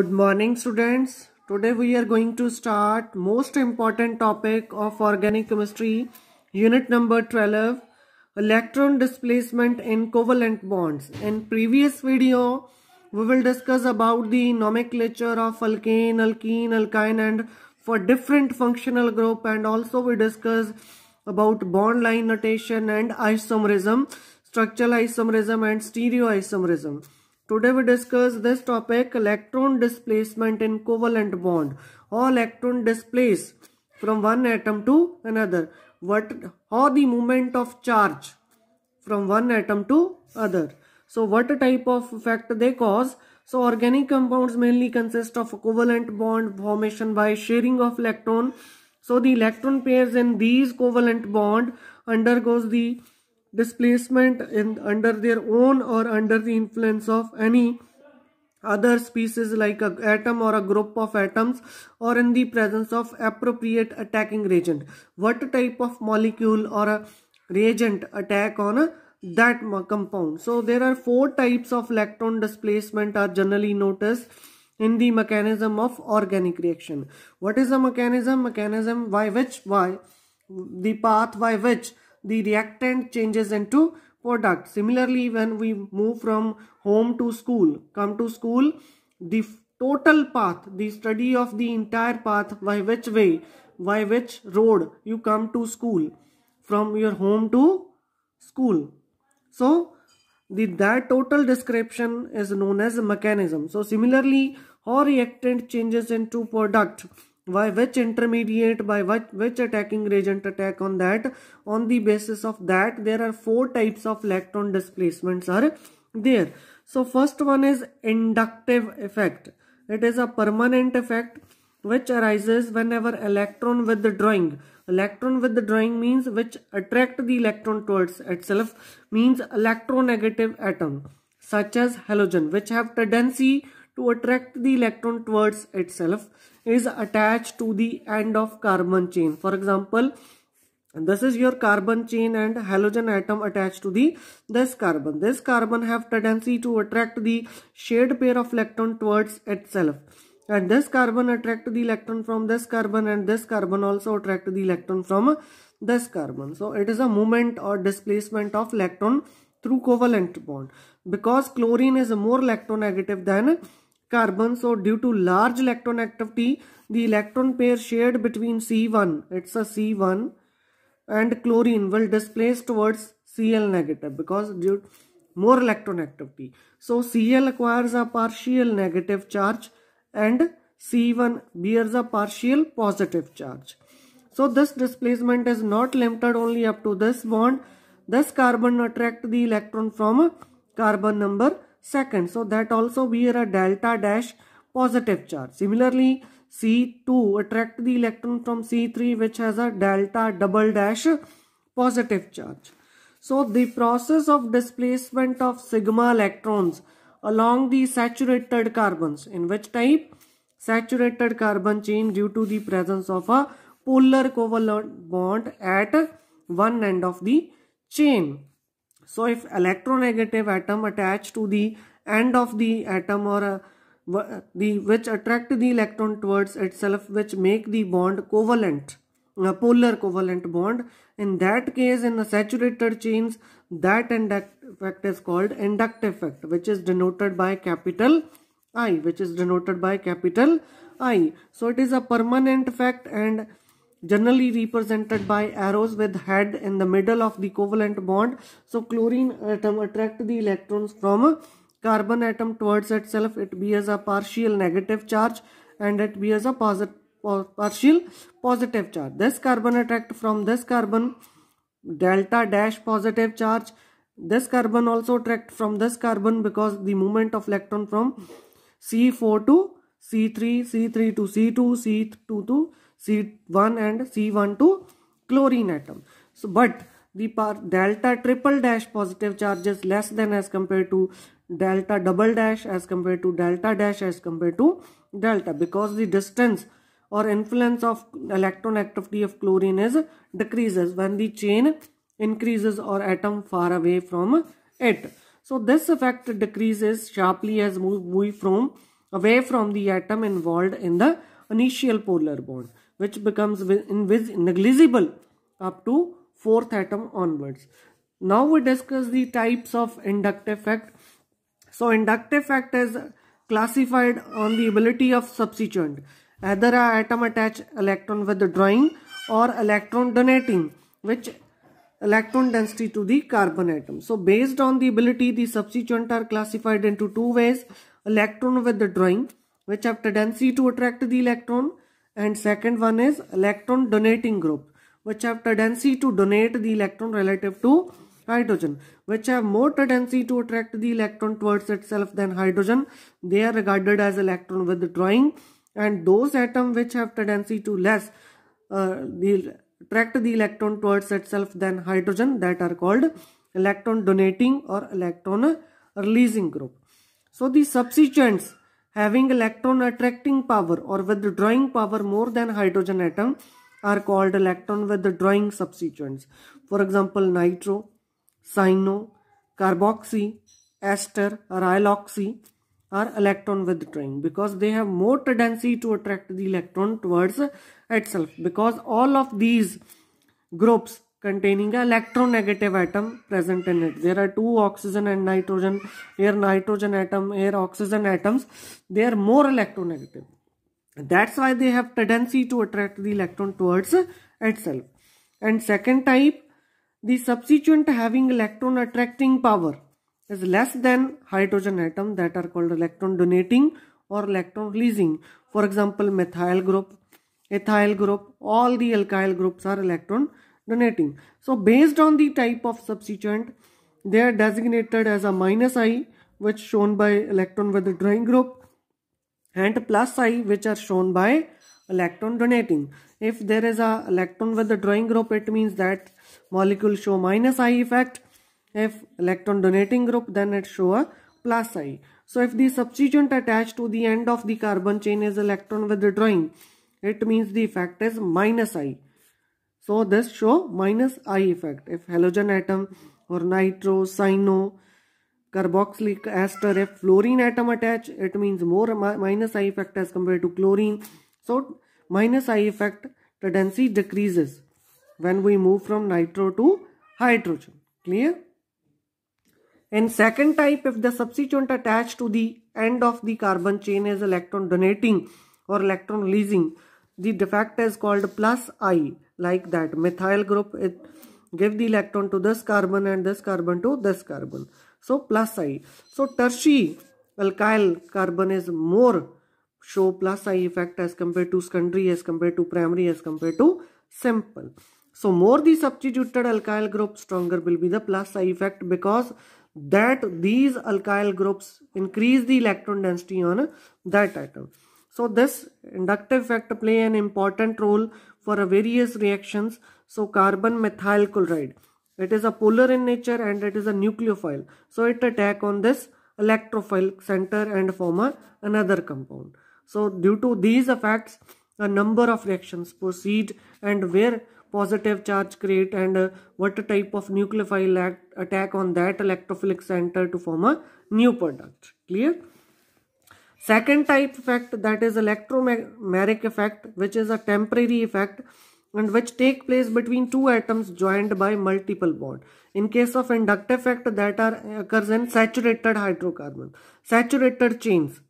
Good morning students. Today we are going to start most important topic of organic chemistry unit number 12 electron displacement in covalent bonds. In previous video we will discuss about the nomenclature of alkane, alkene, alkyne and for different functional group and also we discuss about bond line notation and isomerism, structural isomerism and stereoisomerism. Today we discuss this topic electron displacement in covalent bond How electron displace from one atom to another. What how the movement of charge from one atom to other. So what type of effect they cause? So organic compounds mainly consist of covalent bond formation by sharing of electron. So the electron pairs in these covalent bond undergoes the displacement in under their own or under the influence of any other species like a atom or a group of atoms or in the presence of appropriate attacking reagent what type of molecule or a reagent attack on a that compound so there are four types of electron displacement are generally noticed in the mechanism of organic reaction what is a mechanism mechanism by which why the path by which the reactant changes into product. Similarly, when we move from home to school, come to school, the total path, the study of the entire path, by which way, by which road you come to school, from your home to school. So, the that total description is known as mechanism. So, similarly, how reactant changes into product by which intermediate by which, which attacking agent attack on that on the basis of that there are four types of electron displacements are there so first one is inductive effect it is a permanent effect which arises whenever electron withdrawing electron withdrawing means which attract the electron towards itself means electronegative atom such as halogen which have tendency to attract the electron towards itself is attached to the end of carbon chain. For example, this is your carbon chain and halogen atom attached to the this carbon. This carbon have tendency to attract the shared pair of electron towards itself. And this carbon attract the electron from this carbon and this carbon also attract the electron from this carbon. So it is a movement or displacement of electron through covalent bond because chlorine is more electronegative than carbon. So due to large electron activity, the electron pair shared between C1, it's a C1 and chlorine will displace towards Cl negative because due more electron activity. So Cl acquires a partial negative charge and C1 bears a partial positive charge. So this displacement is not limited only up to this bond. This carbon attract the electron from carbon number second. So that also we are a delta dash positive charge. Similarly, C2 attract the electron from C3 which has a delta double dash positive charge. So the process of displacement of sigma electrons along the saturated carbons in which type? Saturated carbon chain due to the presence of a polar covalent bond at one end of the chain. So if electronegative atom attached to the end of the atom or a, uh, uh, the which attract the electron towards itself which make the bond covalent a polar covalent bond in that case in the saturated chains that effect is called inductive effect which is denoted by capital i which is denoted by capital i so it is a permanent effect and generally represented by arrows with head in the middle of the covalent bond. So chlorine atom attract the electrons from carbon atom towards itself. It bears a partial negative charge and it bears a partial positive charge. This carbon attract from this carbon delta dash positive charge. This carbon also attract from this carbon because the movement of electron from C4 to C3, C3 to C2, C2 to C1 and C12 chlorine atom. So, but the par delta triple dash positive charge is less than as compared to delta double dash as compared to delta dash as compared to delta because the distance or influence of electron activity of chlorine is decreases when the chain increases or atom far away from it. So this effect decreases sharply as move, move from away from the atom involved in the initial polar bond which becomes negligible up to fourth atom onwards. Now we discuss the types of inductive effect. So inductive effect is classified on the ability of substituent. Either an atom attach electron withdrawing or electron donating which electron density to the carbon atom. So based on the ability the substituent are classified into two ways. Electron withdrawing which have tendency to attract the electron and second one is electron donating group which have tendency to donate the electron relative to hydrogen which have more tendency to attract the electron towards itself than hydrogen they are regarded as electron withdrawing and those atom which have tendency to less uh, the, attract the electron towards itself than hydrogen that are called electron donating or electron releasing group so the substituents having electron attracting power or withdrawing power more than hydrogen atom are called electron withdrawing substituents. For example, nitro, cyano, carboxy, ester, or alloxy are electron withdrawing because they have more tendency to attract the electron towards itself because all of these groups containing an electronegative atom present in it. There are two oxygen and nitrogen, here nitrogen atom, here oxygen atoms. They are more electronegative. That's why they have tendency to attract the electron towards itself. And second type, the substituent having electron attracting power is less than hydrogen atom that are called electron donating or electron releasing. For example, methyl group, ethyl group, all the alkyl groups are electron donating. So based on the type of substituent, they are designated as a minus i which shown by electron withdrawing group and plus i which are shown by electron donating. If there is a electron withdrawing group it means that molecule show minus i effect. If electron donating group then it show a plus i. So if the substituent attached to the end of the carbon chain is electron withdrawing it means the effect is minus i. So this show minus I effect. If halogen atom or nitro, cyano, carboxylic ester, if fluorine atom attach, it means more minus I effect as compared to chlorine. So minus I effect tendency decreases when we move from nitro to hydrogen. Clear? And second type, if the substituent attached to the end of the carbon chain is electron donating or electron losing, the defect is called plus I like that. Methyl group, it give the electron to this carbon and this carbon to this carbon. So plus I. So tertiary alkyl carbon is more show plus I effect as compared to secondary, as compared to primary, as compared to simple. So more the substituted alkyl group, stronger will be the plus I effect because that these alkyl groups increase the electron density on that atom. So this inductive effect play an important role for various reactions. So carbon methyl chloride. It is a polar in nature and it is a nucleophile. So it attack on this electrophile center and form a, another compound. So due to these effects, a number of reactions proceed and where positive charge create and uh, what type of nucleophile attack on that electrophilic center to form a new product. Clear? Second type effect that is electromagnetic effect which is a temporary effect and which take place between two atoms joined by multiple bond. In case of inductive effect that are, occurs in saturated hydrocarbon, saturated chains.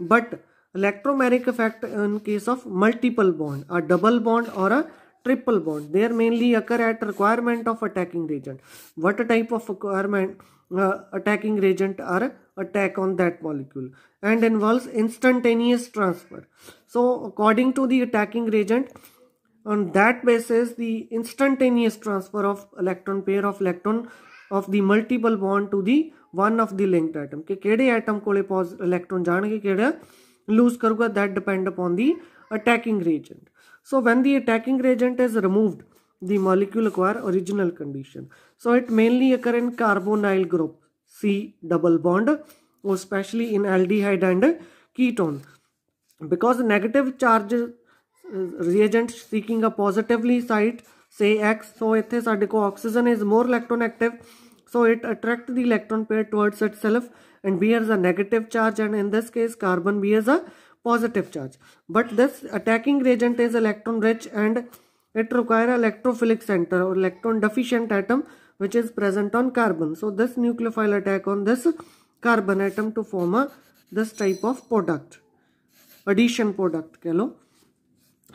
But electromagnetic effect in case of multiple bond, a double bond or a triple bond. They mainly occur at requirement of attacking reagent. What type of requirement uh, attacking reagent are attack on that molecule and involves instantaneous transfer. So according to the attacking reagent, on that basis the instantaneous transfer of electron pair of electron of the multiple bond to the one of the linked atom ਕਿ atom atom electron ਪੋਜ਼ electron ਜਾਣਗੇ ਕਿਹੜਾ lose that depend upon the attacking reagent so when the attacking reagent is removed the molecule acquire original condition so it mainly occur in carbonyl group C double bond, especially in aldehyde and ketone. Because negative charge uh, reagent seeking a positively site, say X, so it is. sade oxygen is more electron active, so it attracts the electron pair towards itself and bears a negative charge and in this case carbon bears a positive charge. But this attacking reagent is electron rich and it requires electrophilic center or electron deficient atom which is present on carbon. So this nucleophile attack on this carbon atom to form a this type of product, addition product. Hello.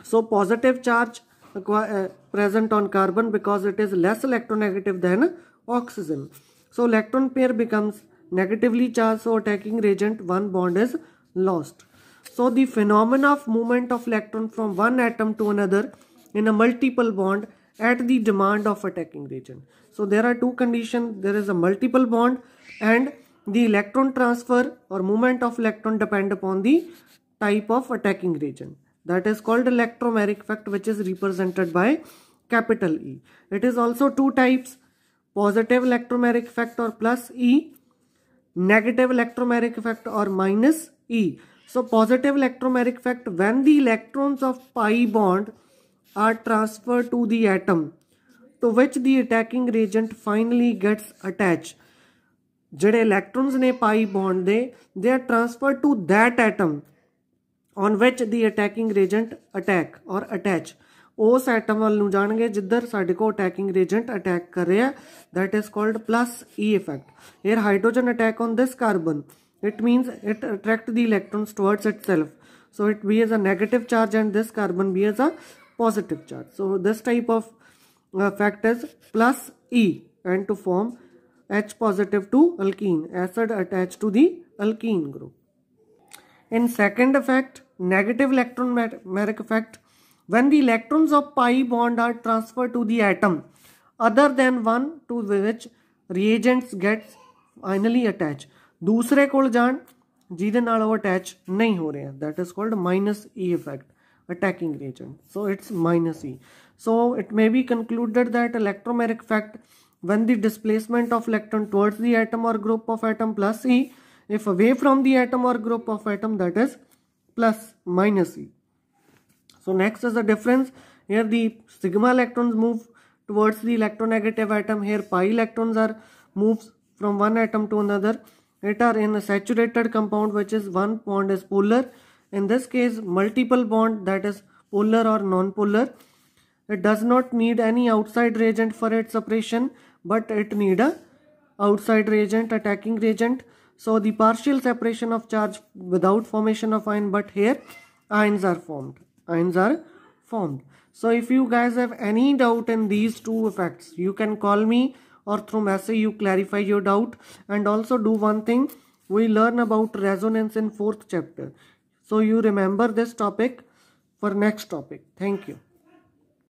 So positive charge uh, present on carbon because it is less electronegative than oxygen. So electron pair becomes negatively charged so attacking reagent one bond is lost. So the phenomena of movement of electron from one atom to another in a multiple bond at the demand of attacking reagent. So there are two conditions. There is a multiple bond and the electron transfer or movement of electron depend upon the type of attacking region. That is called electromeric effect which is represented by capital E. It is also two types positive electromeric effect or plus E, negative electromeric effect or minus E. So positive electromeric effect when the electrons of pi bond are transferred to the atom to which the attacking reagent finally gets attached. Jede electrons ne pi bond de, they are transferred to that atom on which the attacking reagent attack or attach. Os atom wal nu jaange jiddar sadiko attacking reagent attack kar rahe that is called plus E effect. Here hydrogen attack on this carbon, it means it attract the electrons towards itself. So it bears a negative charge and this carbon bears a positive charge. So this type of factors plus E and to form H positive 2 alkene acid attached to the alkene group. In second effect negative electromagnetic effect when the electrons of pi bond are transferred to the atom other than one to which reagents gets finally attached ਦੂਸਰੇ ਕੋਲ ਜਾਣ ਜਿਹਦੇ ਨਾਲ ਉਹ attach ਨਹੀਂ ਹੋ ਰਹੇ that is called minus E effect attacking region, So it's minus E. So it may be concluded that electromeric effect when the displacement of electron towards the atom or group of atom plus E if away from the atom or group of atom that is plus minus E. So next is the difference here the sigma electrons move towards the electronegative atom here pi electrons are moves from one atom to another it are in a saturated compound which is one bond is polar in this case multiple bond that is polar or non-polar it does not need any outside reagent for its separation but it need a outside reagent attacking reagent so the partial separation of charge without formation of ion but here ions are formed ions are formed so if you guys have any doubt in these two effects you can call me or through message you clarify your doubt and also do one thing we learn about resonance in fourth chapter so you remember this topic for next topic. Thank you.